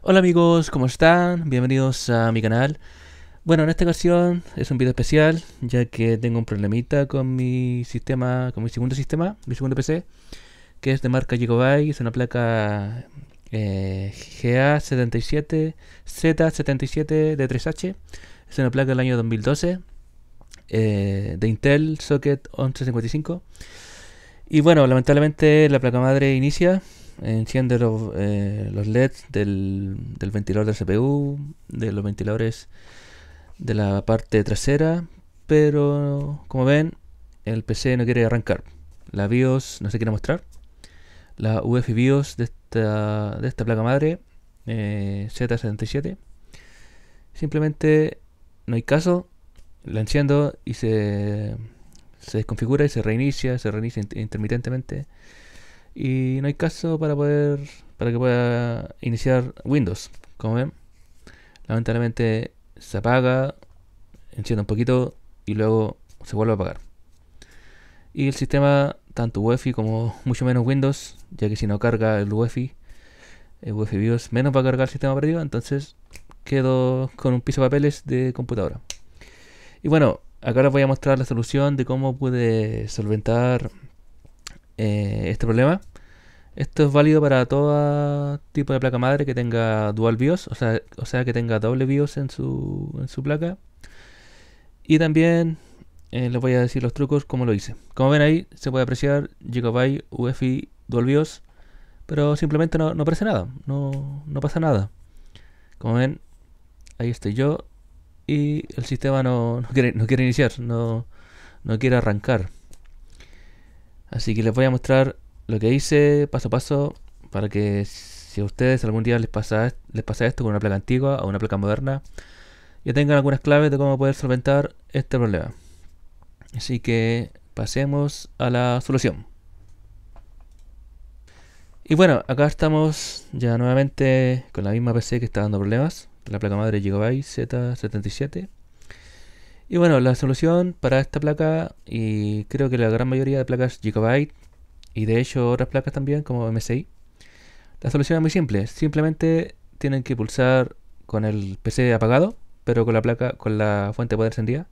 Hola amigos, ¿cómo están? Bienvenidos a mi canal. Bueno, en esta ocasión es un video especial, ya que tengo un problemita con mi sistema, con mi segundo sistema, mi segundo PC, que es de marca Gigabyte, es una placa eh, GA77, Z77 de 3H, es una placa del año 2012, eh, de Intel Socket 1155. Y bueno, lamentablemente la placa madre inicia, enciende los, eh, LEDs del, del, ventilador del CPU, de los ventiladores de la parte trasera, pero como ven, el PC no quiere arrancar. La BIOS no se quiere mostrar. La UEFI BIOS de esta, de esta placa madre, eh, Z77, simplemente no hay caso. La enciendo y se, se desconfigura y se reinicia, se reinicia intermitentemente y no hay caso para poder para que pueda iniciar Windows. Como ven, lamentablemente se apaga, enciende un poquito y luego se vuelve a apagar. Y el sistema, tanto UEFI como mucho menos Windows, ya que si no carga el UEFI, el UEFI BIOS menos va a cargar el sistema operativo, entonces quedo con un piso de papeles de computadora. Y bueno, acá les voy a mostrar la solución de cómo pude solventar eh, este problema. Esto es válido para todo tipo de placa madre que tenga dual BIOS, o sea, que tenga doble BIOS en su, en su placa. Y también eh, les voy a decir los trucos como lo hice. Como ven ahí, se puede apreciar Gigabyte UEFI Dual BIOS, pero simplemente no, no aparece nada, no, pasa nada. Como ven, ahí estoy yo y el sistema no, no quiere, quiere, iniciar, no quiere arrancar. Así que les voy a mostrar lo que hice paso a paso para que si a ustedes algún día les pasa, les pasa esto con una placa antigua o una placa moderna, ya tengan algunas claves de cómo poder solventar este problema. Así que pasemos a la solución. Y bueno, acá estamos ya nuevamente con la misma PC que está dando problemas, la placa madre Gigabyte Z77. Y bueno, la solución para esta placa, y creo que la gran mayoría de placas Gigabyte, y de hecho otras placas también como MSI, la solución es muy simple. Simplemente tienen que pulsar con el PC apagado, pero con la placa, con la fuente de poder encendida.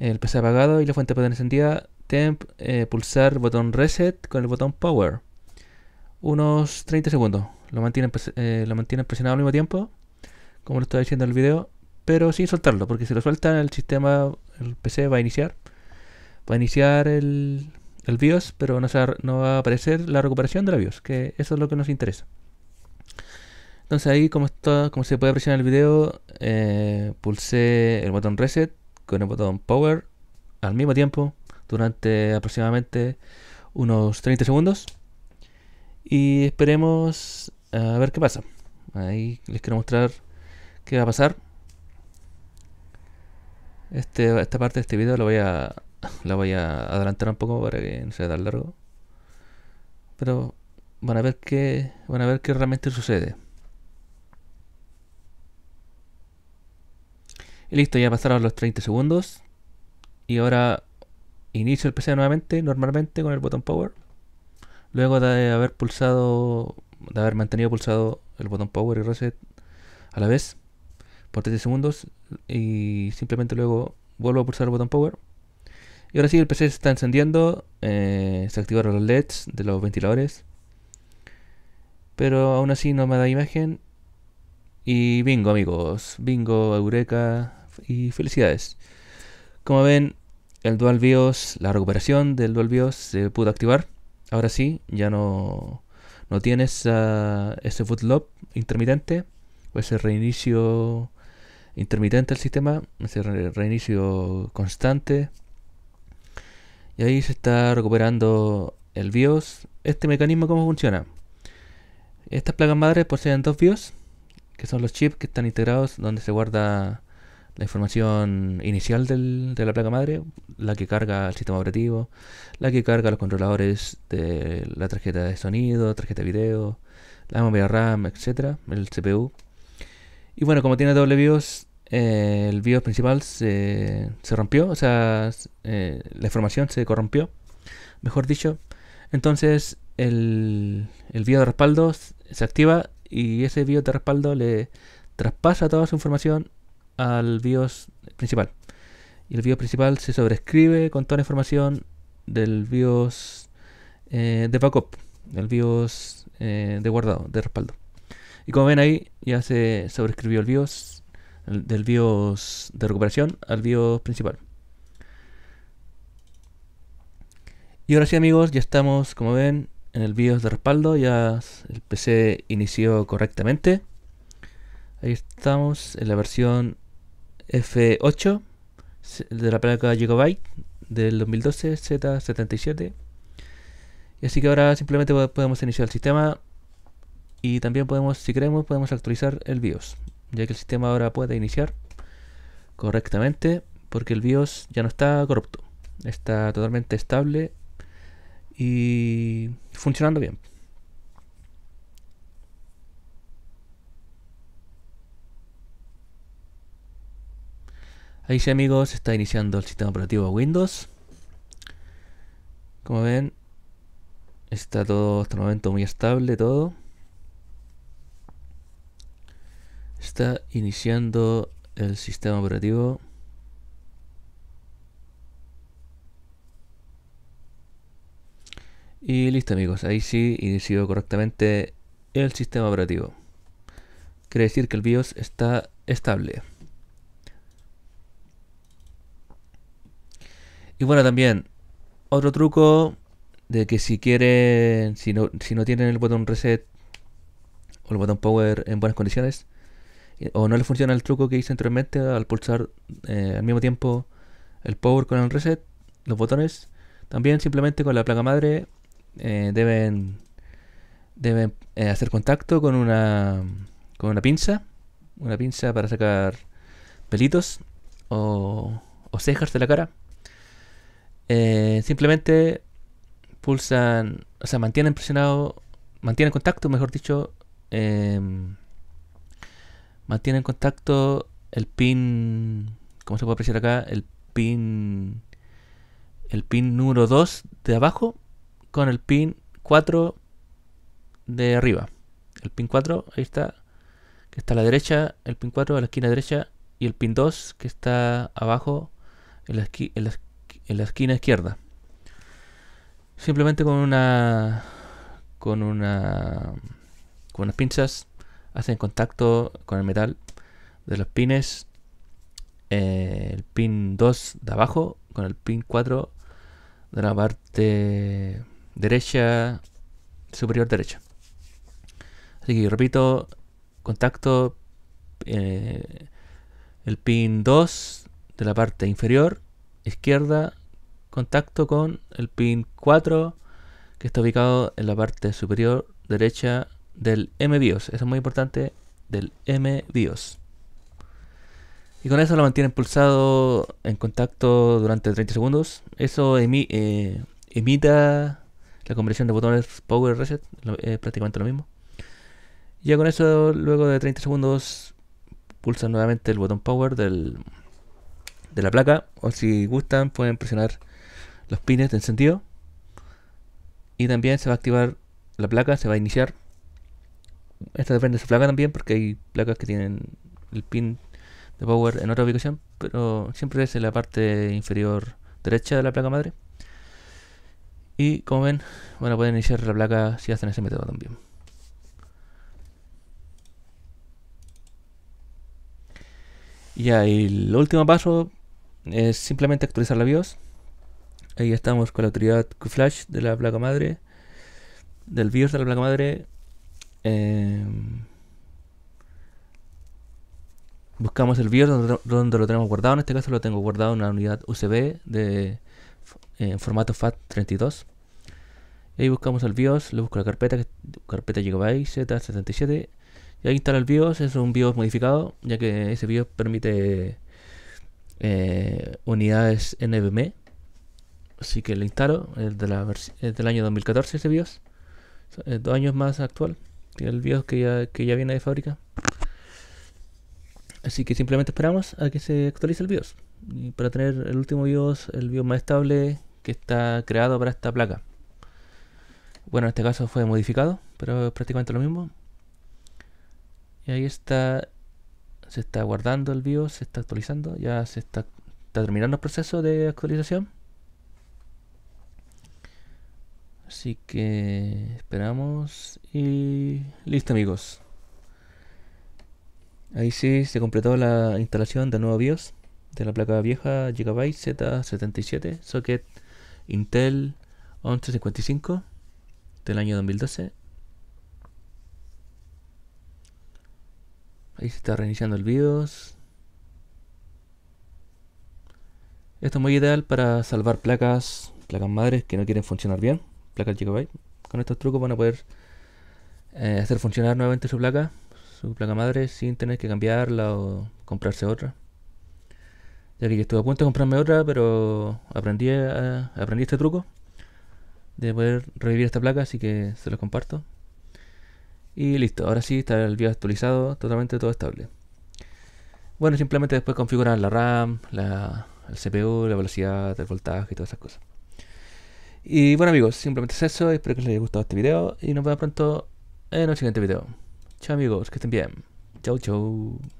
El PC apagado y la fuente de poder encendida. Temp, eh, pulsar botón reset con el botón power. Unos 30 segundos. Lo mantienen, eh, lo mantienen presionado al mismo tiempo. Como lo estoy diciendo en el video, pero sin soltarlo, porque si lo sueltan el sistema, el PC va a iniciar, va a iniciar el, BIOS, pero no, va, a aparecer la recuperación de la BIOS, que eso es lo que nos interesa. Entonces ahí, como, está, como se puede apreciar en el video, eh, pulse el botón Reset con el botón Power al mismo tiempo, durante aproximadamente unos 30 segundos. Y esperemos eh, a ver qué pasa. Ahí les quiero mostrar qué va a pasar. Este, esta parte de este video la voy a voy a adelantar un poco para que no sea tan largo. Pero van a ver qué van a ver qué realmente sucede. Y listo, ya pasaron los 30 segundos. Y ahora inicio el PC nuevamente, normalmente con el botón power. Luego de haber pulsado, de haber mantenido pulsado el botón power y reset a la vez, por 30 segundos y simplemente luego vuelvo a pulsar el botón power. Y ahora sí, el PC se está encendiendo, eh, se activaron los LEDs de los ventiladores, pero aún así no me da imagen. Y bingo amigos, bingo, eureka y felicidades. Como ven, el Dual BIOS, la recuperación del Dual BIOS se pudo activar. Ahora sí, ya no, no tienes uh, ese footlop intermitente o ese reinicio intermitente el sistema, ese reinicio constante. Y ahí se está recuperando el BIOS. Este mecanismo, ¿cómo funciona? Estas placas madres poseen dos BIOS, que son los chips que están integrados donde se guarda la información inicial de la placa madre, la que carga el sistema operativo, la que carga los controladores de la tarjeta de sonido, tarjeta de video, la memoria RAM, etcétera, el CPU. Y bueno, como tiene doble BIOS, eh, el BIOS principal se, rompió, o sea, eh, la información se corrompió, mejor dicho. Entonces el, el BIOS de respaldo se activa y ese BIOS de respaldo le traspasa toda su información al BIOS principal. Y el BIOS principal se sobrescribe con toda la información del BIOS eh, de backup, del BIOS de guardado, de respaldo. Y como ven ahí, ya se sobrescribió el BIOS, del BIOS de recuperación al BIOS principal. Y ahora sí amigos, ya estamos, como ven, en el BIOS de respaldo, ya el PC inició correctamente. Ahí estamos en la versión F8 de la placa Gigabyte del 2012 Z77. Y así que ahora simplemente podemos iniciar el sistema y también podemos, si queremos, podemos actualizar el BIOS ya que el sistema ahora puede iniciar correctamente porque el BIOS ya no está corrupto, está totalmente estable y funcionando bien. Ahí sí amigos, está iniciando el sistema operativo Windows. Como ven, está todo hasta el momento muy estable todo. Está iniciando el sistema operativo. Y listo amigos, ahí sí inició correctamente el sistema operativo. Quiere decir que el BIOS está estable. Y bueno, también otro truco de que si quieren, si no, si no tienen el botón reset o el botón power en buenas condiciones, o no le funciona el truco que hice anteriormente al pulsar eh, al mismo tiempo el power con el reset, los botones, también simplemente con la placa madre eh, deben, deben eh, hacer contacto con una, con una pinza, una pinza para sacar pelitos o, o cejas de la cara. simplemente pulsan, o sea, mantienen presionado, mantienen contacto, mejor dicho, em, mantiene en contacto el pin, ¿cómo se puede apreciar acá? El pin, el pin número 2 de abajo con el pin 4 de arriba. El pin 4, ahí está, que está a la derecha, el pin 4 a la esquina derecha y el pin 2 que está abajo en la, en la esquina izquierda. Simplemente con una con una con unas pinzas hacen contacto con el metal de los pines, eh, el pin 2 de abajo con el pin 4 de la parte derecha, superior derecha. Así que repito, contacto eh, el pin 2 de la parte inferior izquierda, contacto con el pin 4 que está ubicado en la parte superior derecha del MBIOS. Eso es muy importante, del m MBIOS. Y con eso lo mantienen pulsado en contacto durante 30 segundos. Eso eh, imita la conversión de botones Power Reset, es eh, prácticamente lo mismo. Ya con eso, luego de 30 segundos, pulsan nuevamente el botón Power del, de la placa. O si gustan, pueden presionar los pines de encendido. Y también se va a activar la placa, se va a iniciar esta depende de su placa también, porque hay placas que tienen el pin de power en otra ubicación, pero siempre es en la parte inferior derecha de la placa madre. Y como ven, bueno, pueden iniciar la placa si hacen ese método también. Ya, y el último paso es simplemente actualizar la BIOS. Ahí estamos con la autoridad QFlash de la placa madre, del BIOS de la placa madre, Em, buscamos el BIOS donde, lo tenemos guardado. En este caso lo tengo guardado en una unidad USB de formato FAT32. Y ahí buscamos el BIOS, le busco la carpeta, carpeta Gigabyte Z77. Y ahí instala el BIOS, es un BIOS modificado, ya que ese BIOS permite eh, unidades NVMe. Así que lo instalo, es, de la del año 2014 ese BIOS, eh, dos años más actual el BIOS que ya, viene de fábrica. Así que simplemente esperamos a que se actualice el BIOS. para tener el último BIOS, el BIOS más estable que está creado para esta placa. Bueno, en este caso fue modificado, pero es prácticamente lo mismo. Y ahí está, se está guardando el BIOS, se está actualizando, ya se está terminando el proceso de actualización. Así que esperamos y listo amigos. Ahí sí se completó la instalación del nuevo BIOS de la placa vieja Gigabyte Z77 socket Intel 1155 del año 2012. Ahí se está reiniciando el BIOS. Esto es muy ideal para salvar placas, placas madres que no quieren funcionar bien. Gigabyte. Con estos trucos van a poder eh, hacer funcionar nuevamente su placa, su placa madre, sin tener que cambiarla o comprarse otra. Ya que estuve a punto de comprarme otra, pero aprendí, eh, aprendí este truco de poder revivir esta placa, así que se los comparto. Y listo, ahora sí está el video actualizado, totalmente todo estable. Bueno, simplemente después configurar la RAM, la, el CPU, la velocidad, el voltaje y todas esas cosas. Y bueno amigos, simplemente es eso, espero que les haya gustado este video y nos vemos pronto en el siguiente video. Chao amigos, que estén bien. Chau chau.